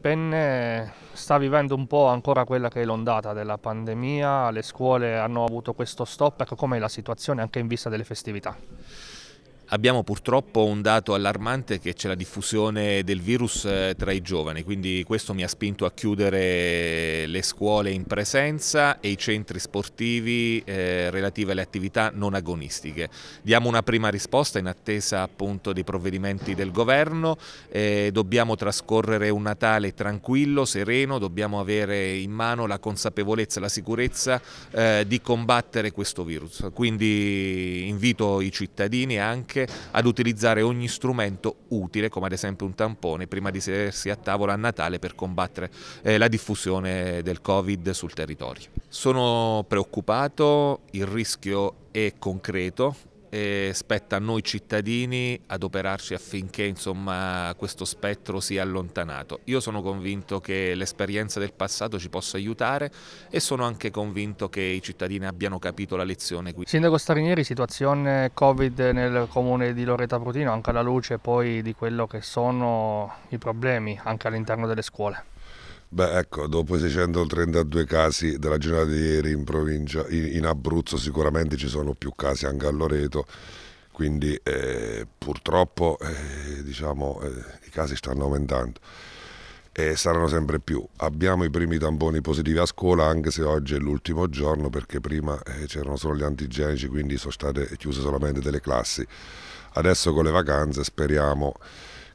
Penne sta vivendo un po' ancora quella che è l'ondata della pandemia, le scuole hanno avuto questo stop, ecco com'è la situazione anche in vista delle festività? Abbiamo purtroppo un dato allarmante che c'è la diffusione del virus eh, tra i giovani, quindi questo mi ha spinto a chiudere le scuole in presenza e i centri sportivi eh, relativi alle attività non agonistiche. Diamo una prima risposta in attesa appunto dei provvedimenti del governo, eh, dobbiamo trascorrere un Natale tranquillo, sereno, dobbiamo avere in mano la consapevolezza, la sicurezza eh, di combattere questo virus. Quindi invito i cittadini anche anche ad utilizzare ogni strumento utile, come ad esempio un tampone, prima di sedersi a tavola a Natale per combattere eh, la diffusione del Covid sul territorio. Sono preoccupato, il rischio è concreto, e spetta a noi cittadini adoperarci affinché insomma, questo spettro sia allontanato. Io sono convinto che l'esperienza del passato ci possa aiutare e sono anche convinto che i cittadini abbiano capito la lezione qui. Sindaco Starinieri, situazione Covid nel comune di Loreta Prutino, anche alla luce poi di quello che sono i problemi anche all'interno delle scuole. Beh, ecco, dopo i 632 casi della giornata di ieri in provincia, in, in Abruzzo sicuramente ci sono più casi anche a Loreto, quindi eh, purtroppo eh, diciamo, eh, i casi stanno aumentando e saranno sempre più. Abbiamo i primi tamponi positivi a scuola, anche se oggi è l'ultimo giorno perché prima eh, c'erano solo gli antigenici, quindi sono state chiuse solamente delle classi. Adesso con le vacanze speriamo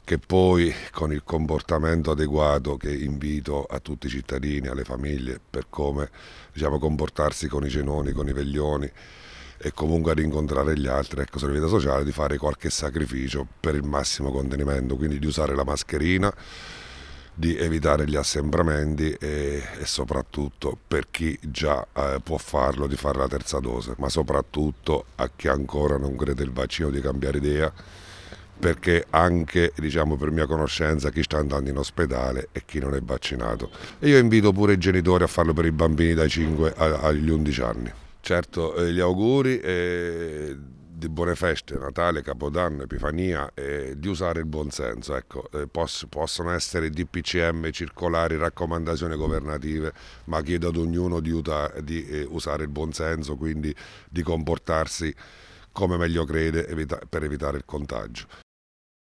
che poi con il comportamento adeguato che invito a tutti i cittadini, alle famiglie, per come diciamo, comportarsi con i cenoni, con i veglioni e comunque ad incontrare gli altri, ecco, sulla vita sociale di fare qualche sacrificio per il massimo contenimento, quindi di usare la mascherina, di evitare gli assembramenti e, e soprattutto per chi già eh, può farlo di fare la terza dose, ma soprattutto a chi ancora non crede il vaccino di cambiare idea perché anche diciamo, per mia conoscenza chi sta andando in ospedale e chi non è vaccinato. E io invito pure i genitori a farlo per i bambini dai 5 agli 11 anni. Certo, eh, gli auguri e eh, di buone feste, Natale, Capodanno, Epifania, eh, di usare il buonsenso. Ecco, eh, poss possono essere DPCM, circolari, raccomandazioni governative, ma chiedo ad ognuno di, di eh, usare il buon senso, quindi di comportarsi come meglio crede evita per evitare il contagio.